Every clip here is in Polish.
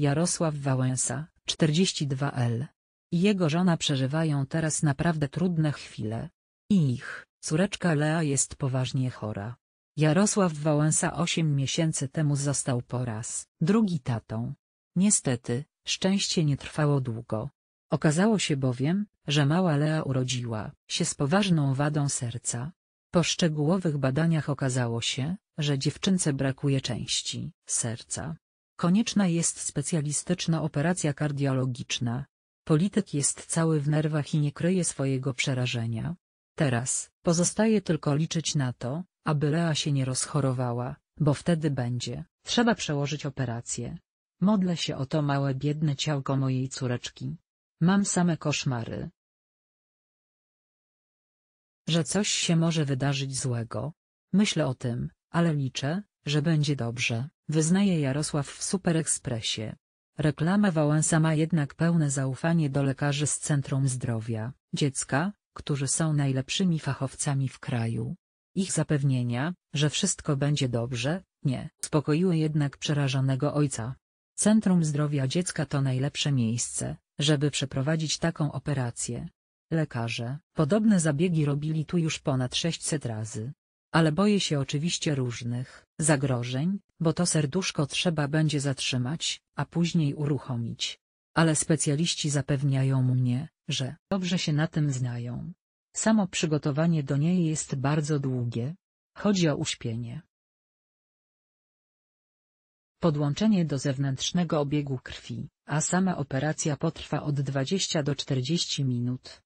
Jarosław Wałęsa, 42L. I jego żona przeżywają teraz naprawdę trudne chwile. Ich córeczka Lea jest poważnie chora. Jarosław Wałęsa 8 miesięcy temu został po raz drugi tatą. Niestety, szczęście nie trwało długo. Okazało się bowiem, że mała Lea urodziła się z poważną wadą serca. Po szczegółowych badaniach okazało się, że dziewczynce brakuje części serca, Konieczna jest specjalistyczna operacja kardiologiczna. Polityk jest cały w nerwach i nie kryje swojego przerażenia. Teraz, pozostaje tylko liczyć na to, aby Lea się nie rozchorowała, bo wtedy będzie. Trzeba przełożyć operację. Modlę się o to małe biedne ciałko mojej córeczki. Mam same koszmary. Że coś się może wydarzyć złego. Myślę o tym, ale liczę, że będzie dobrze, wyznaje Jarosław w Superekspresie. Reklama Wałęsa ma jednak pełne zaufanie do lekarzy z Centrum Zdrowia Dziecka, którzy są najlepszymi fachowcami w kraju. Ich zapewnienia, że wszystko będzie dobrze, nie spokoiły jednak przerażonego ojca. Centrum Zdrowia Dziecka to najlepsze miejsce, żeby przeprowadzić taką operację. Lekarze podobne zabiegi robili tu już ponad 600 razy ale boję się oczywiście różnych zagrożeń, bo to serduszko trzeba będzie zatrzymać, a później uruchomić. Ale specjaliści zapewniają mnie, że dobrze się na tym znają. Samo przygotowanie do niej jest bardzo długie. Chodzi o uśpienie. Podłączenie do zewnętrznego obiegu krwi, a sama operacja potrwa od 20 do 40 minut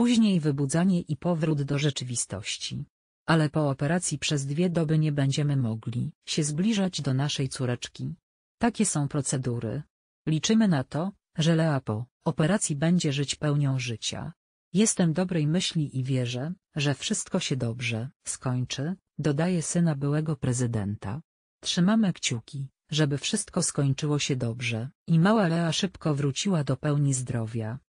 później wybudzanie i powrót do rzeczywistości. Ale po operacji przez dwie doby nie będziemy mogli się zbliżać do naszej córeczki. Takie są procedury. Liczymy na to, że Lea po operacji będzie żyć pełnią życia. Jestem dobrej myśli i wierzę, że wszystko się dobrze skończy, dodaje syna byłego prezydenta. Trzymamy kciuki, żeby wszystko skończyło się dobrze i mała Lea szybko wróciła do pełni zdrowia.